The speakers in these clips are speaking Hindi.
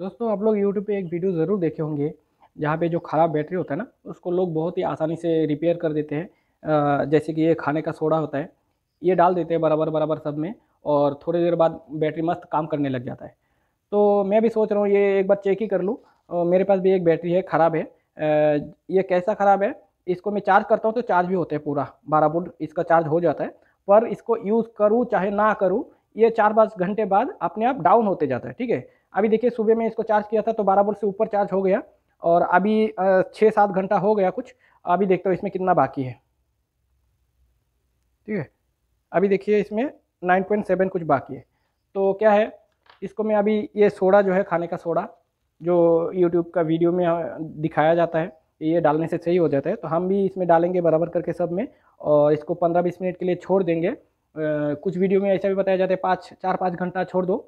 दोस्तों आप लोग यूट्यूब पे एक वीडियो ज़रूर देखे होंगे जहाँ पे जो ख़राब बैटरी होता है ना उसको लोग बहुत ही आसानी से रिपेयर कर देते हैं जैसे कि ये खाने का सोडा होता है ये डाल देते हैं बराबर बराबर सब में और थोड़ी देर बाद बैटरी मस्त काम करने लग जाता है तो मैं भी सोच रहा हूँ ये एक बार चेक ही कर लूँ मेरे पास भी एक बैटरी है ख़राब है ये कैसा ख़राब है इसको मैं चार्ज करता हूँ तो चार्ज भी होता है पूरा बारह बुट इसका चार्ज हो जाता है पर इसको यूज़ करूँ चाहे ना करूँ ये चार पाँच घंटे बाद अपने आप डाउन होते जाता है ठीक है अभी देखिए सुबह में इसको चार्ज किया था तो बारह वोल्ट से ऊपर चार्ज हो गया और अभी छः सात घंटा हो गया कुछ अभी देखते हो इसमें कितना बाकी है ठीक है अभी देखिए इसमें नाइन पॉइंट सेवन कुछ बाकी है तो क्या है इसको मैं अभी ये सोडा जो है खाने का सोडा जो यूट्यूब का वीडियो में दिखाया जाता है ये डालने से सही हो जाता है तो हम भी इसमें डालेंगे बराबर करके सब में और इसको पंद्रह बीस मिनट के लिए छोड़ देंगे आ, कुछ वीडियो में ऐसा भी बताया जाता है पाँच चार पाँच घंटा छोड़ दो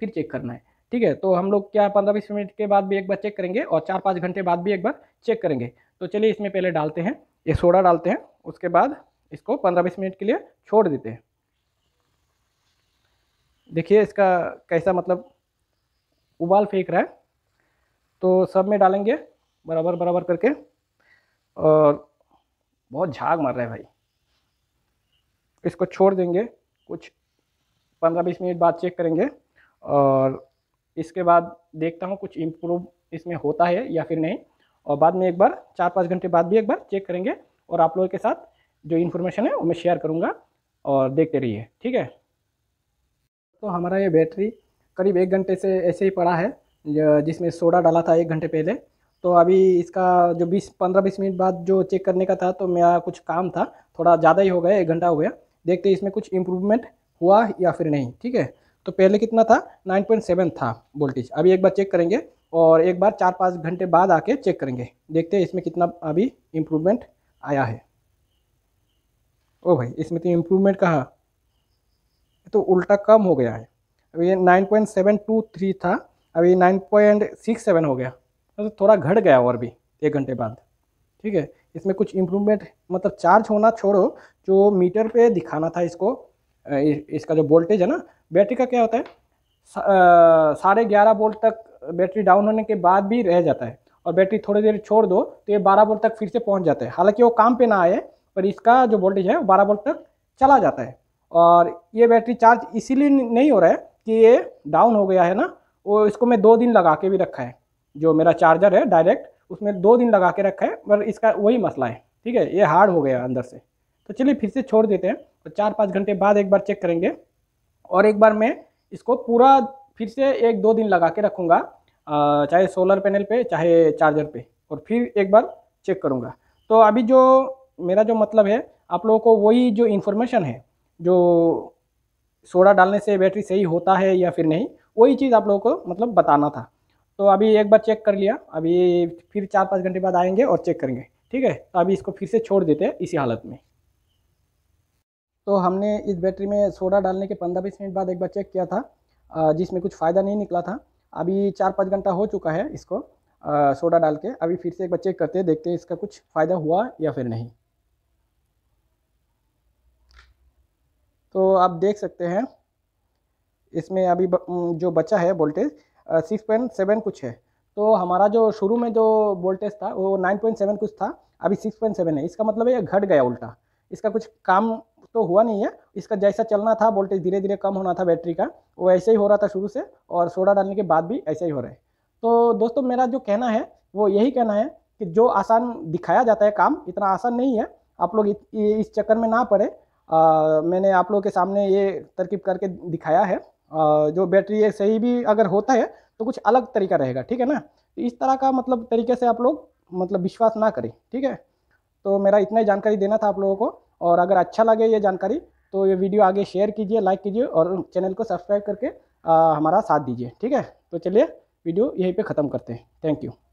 फिर चेक करना है ठीक है तो हम लोग क्या पंद्रह बीस मिनट के बाद भी एक बार चेक करेंगे और चार पाँच घंटे बाद भी एक बार चेक करेंगे तो चलिए इसमें पहले डालते हैं ये सोडा डालते हैं उसके बाद इसको पंद्रह बीस मिनट के लिए छोड़ देते हैं देखिए इसका कैसा मतलब उबाल फेंक रहा है तो सब में डालेंगे बराबर बराबर करके और बहुत झाग मार रहा है भाई इसको छोड़ देंगे कुछ पंद्रह बीस मिनट बाद चेक करेंगे और इसके बाद देखता हूँ कुछ इम्प्रूव इसमें होता है या फिर नहीं और बाद में एक बार चार पाँच घंटे बाद भी एक बार चेक करेंगे और आप लोगों के साथ जो इन्फॉर्मेशन है वो मैं शेयर करूँगा और देखते रहिए ठीक है तो हमारा ये बैटरी करीब एक घंटे से ऐसे ही पड़ा है जिसमें सोडा डाला था एक घंटे पहले तो अभी इसका जो बीस पंद्रह बीस मिनट बाद जो चेक करने का था तो मेरा कुछ काम था थोड़ा ज़्यादा ही हो गया एक घंटा हो गया देखते इसमें कुछ इम्प्रूवमेंट हुआ या फिर नहीं ठीक है तो पहले कितना था 9.7 था वोल्टेज अभी एक बार चेक करेंगे और एक बार चार पाँच घंटे बाद आके चेक करेंगे देखते हैं इसमें कितना अभी इम्प्रूवमेंट आया है ओ भाई इसमें तो इम्प्रूवमेंट कहाँ तो उल्टा कम हो गया है अभी nine point seven two three था अभी नाइन पॉइंट सिक्स सेवन हो गया तो थोड़ा घट गया और भी एक घंटे बाद ठीक है इसमें कुछ इम्प्रूवमेंट मतलब चार्ज होना छोड़ो जो मीटर पे दिखाना था इसको इसका जो वोल्टेज है ना बैटरी का क्या होता है साढ़े ग्यारह वोल्ट तक बैटरी डाउन होने के बाद भी रह जाता है और बैटरी थोड़ी देर छोड़ दो तो ये बारह वोल्ट तक फिर से पहुँच जाता है हालाँकि वो काम पर ना आए पर इसका जो वोल्टेज है वो बारह वोल्ट तक चला जाता है और ये बैटरी चार्ज इसीलिए नहीं हो रहा है कि ये डाउन हो गया है ना वो इसको मैं दो दिन लगा के भी रखा है जो मेरा चार्जर है डायरेक्ट उसमें दो दिन लगा के रखा है पर इसका वही मसला है ठीक है ये हार्ड हो गया अंदर से तो चलिए फिर से छोड़ देते हैं तो चार पाँच घंटे बाद एक बार चेक करेंगे और एक बार मैं इसको पूरा फिर से एक दो दिन लगा के रखूँगा चाहे सोलर पैनल पे चाहे चार्जर पे और फिर एक बार चेक करूँगा तो अभी जो मेरा जो मतलब है आप लोगों को वही जो इन्फॉर्मेशन है जो सोडा डालने से बैटरी सही होता है या फिर नहीं वही चीज़ आप लोगों को मतलब बताना था तो अभी एक बार चेक कर लिया अभी फिर चार पाँच घंटे बाद आएंगे और चेक करेंगे ठीक है तो अभी इसको फिर से छोड़ देते हैं इसी हालत में तो हमने इस बैटरी में सोडा डालने के पंद्रह बीस मिनट बाद एक बार चेक किया था जिसमें कुछ फ़ायदा नहीं निकला था अभी चार पाँच घंटा हो चुका है इसको सोडा डाल के अभी फिर से एक बार चेक करते हैं देखते हैं इसका कुछ फ़ायदा हुआ या फिर नहीं तो आप देख सकते हैं इसमें अभी जो बचा है वोल्टेज सिक्स पॉइंट सेवन कुछ है तो हमारा जो शुरू में जो वोल्टेज था वो नाइन पॉइंट सेवन कुछ था अभी सिक्स पॉइंट सेवन है इसका मतलब है ये घट गया उल्टा इसका कुछ काम तो हुआ नहीं है इसका जैसा चलना था वोल्टेज धीरे धीरे कम होना था बैटरी का वो ऐसे ही हो रहा था शुरू से और सोडा डालने के बाद भी ऐसा ही हो रहा है तो दोस्तों मेरा जो कहना है वो यही कहना है कि जो आसान दिखाया जाता है काम इतना आसान नहीं है आप लोग इस चक्कर में ना पड़े आ, मैंने आप लोगों के सामने ये तरकीब करके दिखाया है आ, जो बैटरी है सही भी अगर होता है तो कुछ अलग तरीका रहेगा ठीक है ना तो इस तरह का मतलब तरीके से आप लोग मतलब विश्वास ना करें ठीक है तो मेरा इतना ही जानकारी देना था आप लोगों को और अगर अच्छा लगे ये जानकारी तो ये वीडियो आगे शेयर कीजिए लाइक कीजिए और चैनल को सब्सक्राइब करके आ, हमारा साथ दीजिए ठीक है तो चलिए वीडियो यहीं पे ख़त्म करते हैं थैंक यू